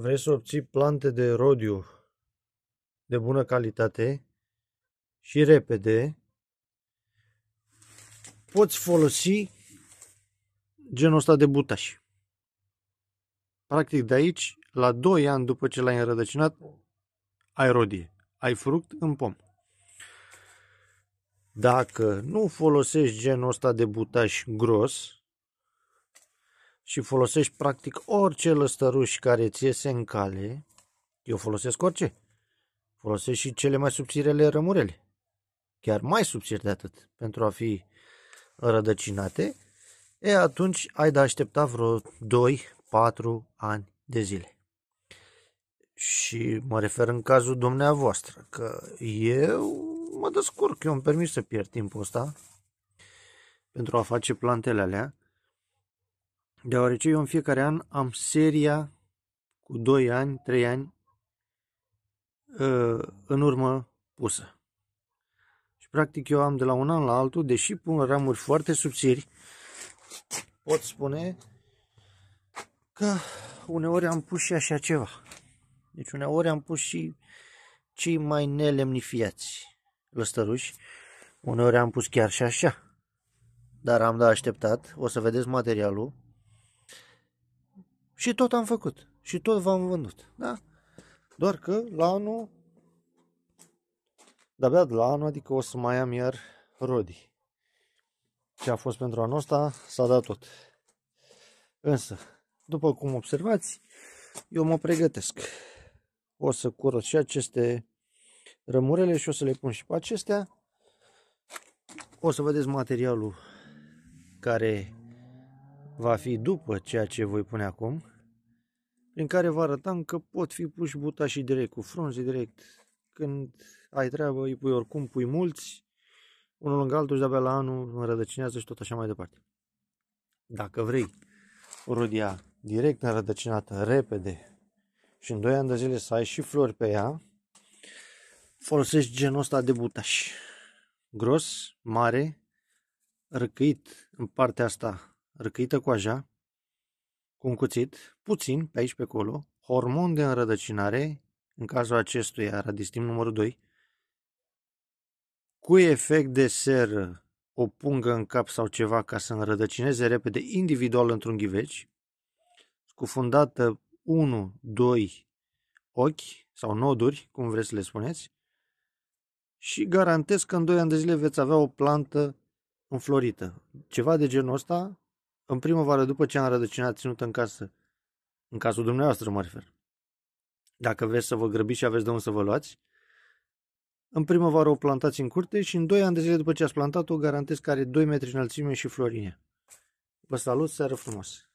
Vrei să obții plante de rodiu de bună calitate și repede, poți folosi genul ăsta de butaș. Practic de aici, la 2 ani după ce l-ai înrădăcinat, ai rodie, ai fruct în pom. Dacă nu folosești genul ăsta de butaș gros, și folosești practic orice lăstăruș care ți iese în cale, eu folosesc orice. Folosești și cele mai subțirele rămurele, chiar mai subțiri de atât, pentru a fi rădăcinate, e atunci ai de aștepta vreo 2-4 ani de zile. Și mă refer în cazul dumneavoastră, că eu mă descurc, eu îmi permis să pierd timpul ăsta pentru a face plantele alea, deoarece eu în fiecare an am seria cu 2 ani, 3 ani ă, în urmă pusă. Și practic eu am de la un an la altul, deși pun ramuri foarte subțiri, pot spune că uneori am pus și așa ceva. Deci uneori am pus și cei mai nelemnifiați lăstăruși, uneori am pus chiar și așa. Dar am de așteptat, o să vedeți materialul, și tot am făcut. Și tot v-am vândut. Da? Doar că la anul, de-abia de la anul, adică o să mai am iar rodi. Ce a fost pentru anul ăsta, s-a dat tot. Însă, după cum observați, eu mă pregătesc. O să curăț și aceste rămurele și o să le pun și pe acestea. O să vedeți materialul care va fi după ceea ce voi pune acum prin care vă arătam că pot fi puși butașii direct cu frunze direct. Când ai treabă, îi pui oricum, pui mulți, unul lângă altul și de-abia la anul înrădăcinează și tot așa mai departe. Dacă vrei rodia direct înrădăcinată, repede și în 2 ani de zile să ai și flori pe ea, folosești genul ăsta de butaș. Gros, mare, răcăit în partea asta, răcăită aja, cu un cuțit, puțin, pe aici pe acolo, hormon de înrădăcinare, în cazul acestuia, radistim numărul 2, cu efect de seră, o pungă în cap sau ceva ca să înrădăcineze repede individual într-un ghiveci, scufundată 1, 2 ochi sau noduri, cum vreți să le spuneți, și garantez că în 2 ani de zile veți avea o plantă înflorită. Ceva de genul ăsta în primăvară, după ce am rădăcinat ținută în casă, în cazul dumneavoastră mă refer, dacă vreți să vă grăbiți și aveți de unde să vă luați, în primăvară o plantați în curte și în 2 ani de zile după ce ați plantat-o, garantez că are 2 metri înălțime și florine. Vă salut, seară frumoasă!